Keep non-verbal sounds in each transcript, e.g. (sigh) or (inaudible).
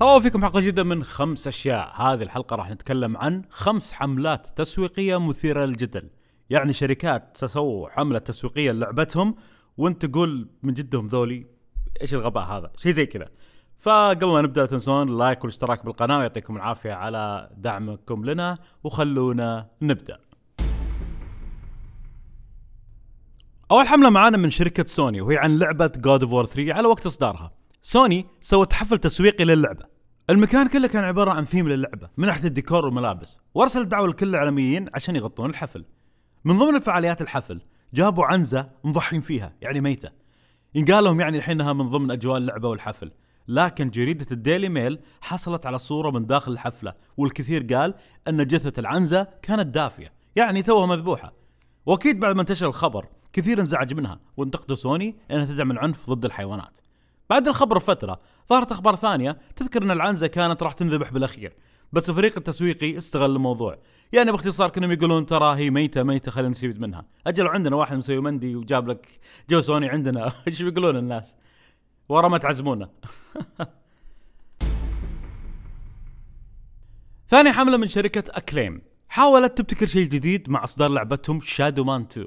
هلا فيكم حلقة جديدة من خمس أشياء هذه الحلقة راح نتكلم عن خمس حملات تسويقية مثيرة للجدل يعني شركات سووا حملة تسويقية لعبتهم وانت تقول من جدهم ذولي ايش الغباء هذا شيء زي كذا فقبل ما نبدا تنسون اللايك والاشتراك بالقناه ويعطيكم العافيه على دعمكم لنا وخلونا نبدا اول حمله معانا من شركه سوني وهي عن لعبه جود اوف وور 3 على وقت اصدارها سوني سوت حفل تسويقي للعبه المكان كله كان عباره عن ثيم للعبه من ناحيه الديكور والملابس وارسل دعوه لكل الاعلاميين عشان يغطون الحفل من ضمن فعاليات الحفل جابوا عنزه مضحين فيها يعني ميته ينقال لهم يعني انها من ضمن اجواء اللعبه والحفل لكن جريدة الديلي ميل حصلت على صورة من داخل الحفلة والكثير قال أن جثة العنزة كانت دافية يعني توها مذبوحة وأكيد بعد ما انتشر الخبر كثير انزعج منها وانتقدوا سوني أنها تدعم العنف ضد الحيوانات بعد الخبر بفتره ظهرت اخبار ثانيه تذكر ان العنزه كانت راح تنذبح بالاخير بس الفريق التسويقي استغل الموضوع يعني باختصار كانهم يقولون ترى هي ميته ميته خلينا نستفيد منها اجل عندنا واحد مسوي مندي وجاب لك جو سوني عندنا (laughs) ايش بيقولون الناس ورا ما تعزمونا (laughs) ثاني حملة من شركة أكليم حاولت تبتكر شيء جديد مع إصدار لعبتهم شادو مان 2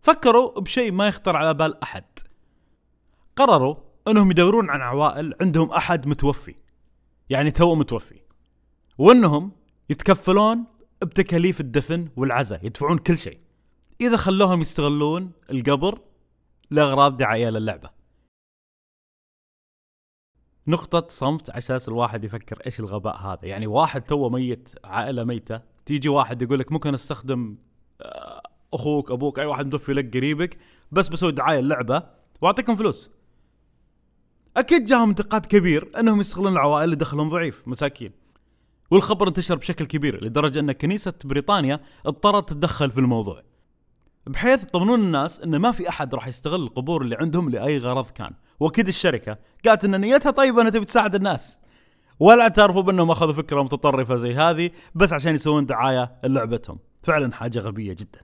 فكروا بشيء ما يخطر على بال أحد قرروا انهم يدورون عن عوائل عندهم احد متوفي يعني تو متوفي وانهم يتكفلون بتكاليف الدفن والعزاء يدفعون كل شيء اذا خلوهم يستغلون القبر لاغراض دعائيه للعبه نقطة صمت عشان الواحد يفكر ايش الغباء هذا يعني واحد توه ميت عائلة ميتة تيجي واحد يقول لك ممكن استخدم آه، اخوك ابوك اي واحد متوفي لك قريبك بس بسوي دعاية اللعبة واعطيكم فلوس اكيد جاهم انتقاد كبير انهم يستغلون العوائل اللي دخلهم ضعيف مساكين والخبر انتشر بشكل كبير لدرجه ان كنيسه بريطانيا اضطرت تتدخل في الموضوع بحيث يطمنون الناس ان ما في احد راح يستغل القبور اللي عندهم لاي غرض كان واكيد الشركه قالت ان نيتها طيبه انها تبي تساعد الناس ولا اعترفوا بانهم اخذوا فكره متطرفه زي هذه بس عشان يسوون دعايه لعبتهم فعلا حاجه غبيه جدا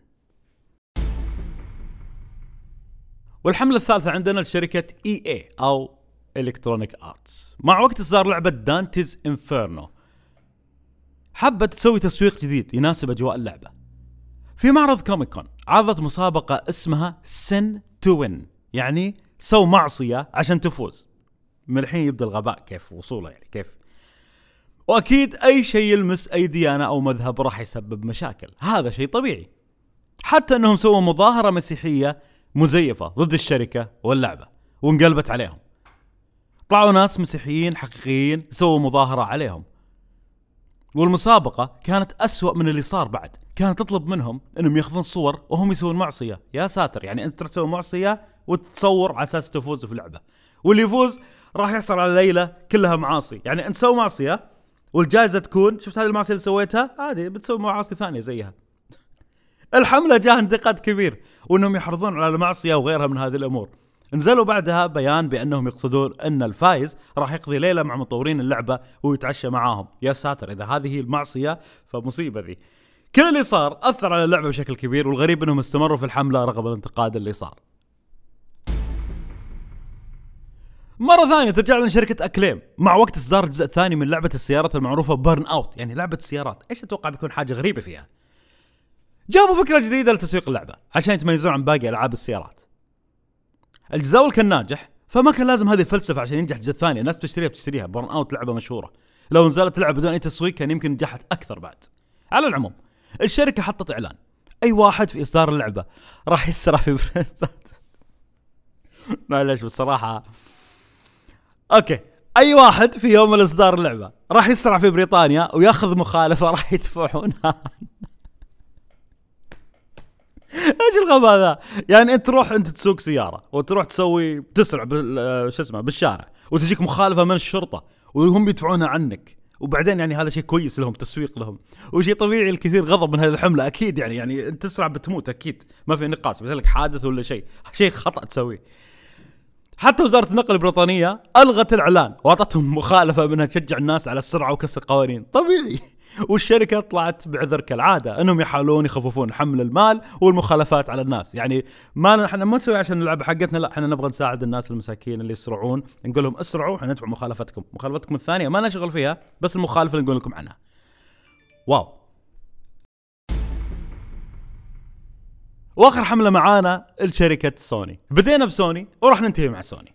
والحمله الثالثه عندنا لشركه اي اي او الكترونيك ارتس مع وقت اصدار لعبه دانتيز انفيرنو حبت تسوي تسويق جديد يناسب اجواء اللعبه في معرض كوميك كون عرضت مسابقه اسمها سن تو وين يعني سو معصيه عشان تفوز من الحين يبدا الغباء كيف وصوله يعني كيف واكيد اي شيء يلمس اي ديانه او مذهب راح يسبب مشاكل هذا شيء طبيعي حتى انهم سووا مظاهره مسيحيه مزيفه ضد الشركه واللعبه وانقلبت عليهم طلعوا ناس مسيحيين حقيقيين سووا مظاهرة عليهم والمسابقة كانت أسوأ من اللي صار بعد كانت تطلب منهم انهم ياخذون صور وهم يسوون معصية يا ساتر يعني انت تروح تسوي معصية وتتصور على اساس تفوز في لعبة واللي يفوز راح يحصل على ليلة كلها معاصي يعني انت سوي معصية والجائزة تكون شفت هذه المعصية اللي سويتها عادي بتسوي معاصي ثانية زيها الحملة جاها انتقاد كبير وانهم يحرضون على المعصية وغيرها من هذه الامور نزلوا بعدها بيان بانهم يقصدون ان الفايز راح يقضي ليله مع مطورين اللعبه ويتعشى معاهم يا ساتر اذا هذه المعصيه فمصيبه ذي كل اللي صار اثر على اللعبه بشكل كبير والغريب انهم استمروا في الحمله رغم الانتقاد اللي صار مرة ثانية ترجع لنا شركة أكليم مع وقت إصدار الجزء الثاني من لعبة السيارات المعروفة بيرن أوت يعني لعبة سيارات إيش تتوقع بيكون حاجة غريبة فيها جابوا فكرة جديدة لتسويق اللعبة عشان يتميزون عن باقي ألعاب السيارات الجزء الاول كان ناجح فما كان لازم هذه الفلسفه عشان ينجح الجزء الثاني الناس بتشتريها بتشتريها بورن اوت لعبه مشهوره لو نزلت تلعب بدون اي تسويق كان يمكن نجحت اكثر بعد على العموم الشركه حطت اعلان اي واحد في اصدار اللعبه راح يسرع في (laughs) برنسات معلش بصراحه اوكي اي واحد في يوم الاصدار اللعبه راح يسرع في بريطانيا وياخذ مخالفه راح يدفعونها (laughs) ايش الغباء ذا؟ يعني انت تروح انت تسوق سياره وتروح تسوي تسرع شو اسمه بالشارع وتجيك مخالفه من الشرطه وهم يدفعونها عنك وبعدين يعني هذا شيء كويس لهم تسويق لهم وشيء طبيعي الكثير غضب من هذه الحمله اكيد يعني يعني انت تسرع بتموت اكيد ما في نقاش بيصير حادث ولا شيء شيء خطا تسويه حتى وزاره النقل البريطانيه الغت الاعلان واعطتهم مخالفه منها تشجع الناس على السرعه وكسر قوانين طبيعي والشركه طلعت بعذر كالعاده انهم يحاولون يخففون حمل المال والمخالفات على الناس يعني ما احنا ما نسوي عشان اللعبه حقتنا لا احنا نبغى نساعد الناس المساكين اللي يسرعون نقول لهم اسرعوا احنا ندفع مخالفتكم مخالفتكم الثانيه ما نشغل فيها بس المخالفه اللي نقول لكم عنها واو واخر حمله معانا لشركه سوني بدينا بسوني وراح ننتهي مع سوني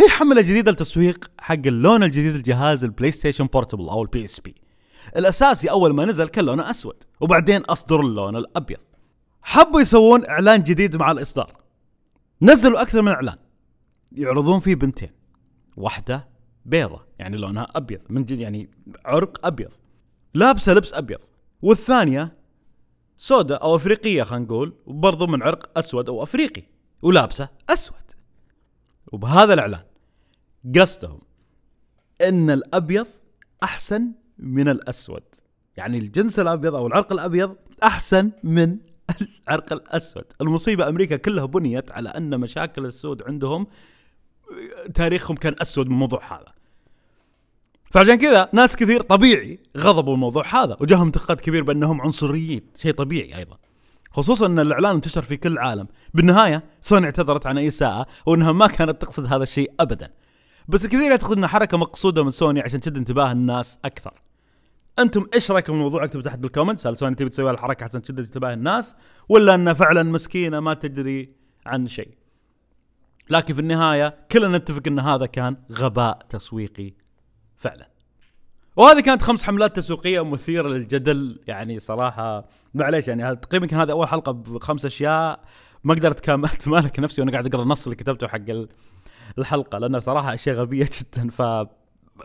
هي حمله جديده للتسويق حق اللون الجديد لجهاز البلاي ستيشن بورتبل او البي اس بي الاساسي اول ما نزل كان لونه اسود وبعدين اصدر اللون الابيض حبوا يسوون اعلان جديد مع الاصدار نزلوا اكثر من اعلان يعرضون فيه بنتين واحده بيضه يعني لونها ابيض من جد يعني عرق ابيض لابسه لبس ابيض والثانيه سوداء او افريقيه خلينا نقول وبرضه من عرق اسود او افريقي ولابسه اسود وبهذا الاعلان قصدهم ان الابيض احسن من الاسود يعني الجنس الابيض او العرق الابيض احسن من العرق الاسود المصيبه امريكا كلها بنيت على ان مشاكل السود عندهم تاريخهم كان اسود من الموضوع هذا فعشان كذا ناس كثير طبيعي غضبوا الموضوع هذا وجاهم انتقاد كبير بانهم عنصريين شيء طبيعي ايضا خصوصا ان الاعلان انتشر في كل العالم بالنهايه سوني اعتذرت عن اي اساءه وانها ما كانت تقصد هذا الشيء ابدا بس الكثير يعتقد انها حركه مقصوده من سوني عشان تشد انتباه الناس اكثر انتم ايش رايكم بالموضوع اكتبوا تحت بالكومنتس هل سوني تبي تسوي الحركه عشان تشد انتباه الناس ولا انها فعلا مسكينه ما تدري عن شيء لكن في النهايه كلنا نتفق ان هذا كان غباء تسويقي فعلا وهذه كانت خمس حملات تسويقيه مثيره للجدل يعني صراحه معليش يعني تقريبا كان هذا اول حلقه بخمس اشياء ما قدرت (laughs) اتمالك نفسي وانا قاعد اقرا النص اللي كتبته حق الحلقه لانه صراحه اشياء غبيه جدا ف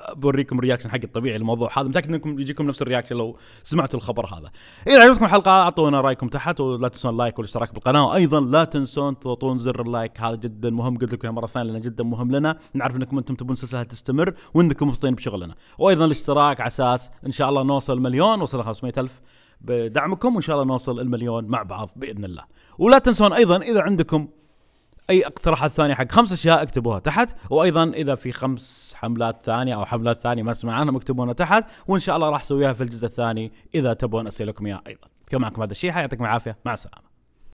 بوريكم رياكشن حق الطبيعي الموضوع هذا متاكد انكم يجيكم نفس الرياكشن لو سمعتوا الخبر هذا إيه، اذا عجبتكم الحلقه اعطونا رايكم تحت ولا تنسون اللايك والاشتراك بالقناه وايضا لا تنسون تضغطون زر اللايك هذا جدا مهم قلت لكم مره ثانيه لانه جدا مهم لنا نعرف انكم انتم تبون السلسله تستمر وانكم مبسوطين بشغلنا وايضا الاشتراك على اساس ان شاء الله نوصل مليون وصلنا 500 الف بدعمكم وان شاء الله نوصل المليون مع بعض باذن الله ولا تنسون ايضا اذا عندكم اي اقتراحات ثانيه حق خمس اشياء اكتبوها تحت وايضا اذا في خمس حملات ثانيه او حملات ثانيه ما سمعناها عنهم اكتبوها تحت وان شاء الله راح اسويها في الجزء الثاني اذا تبون اسالكم اياها ايضا كان معكم هذا الشيحه يعطيكم العافيه مع السلامه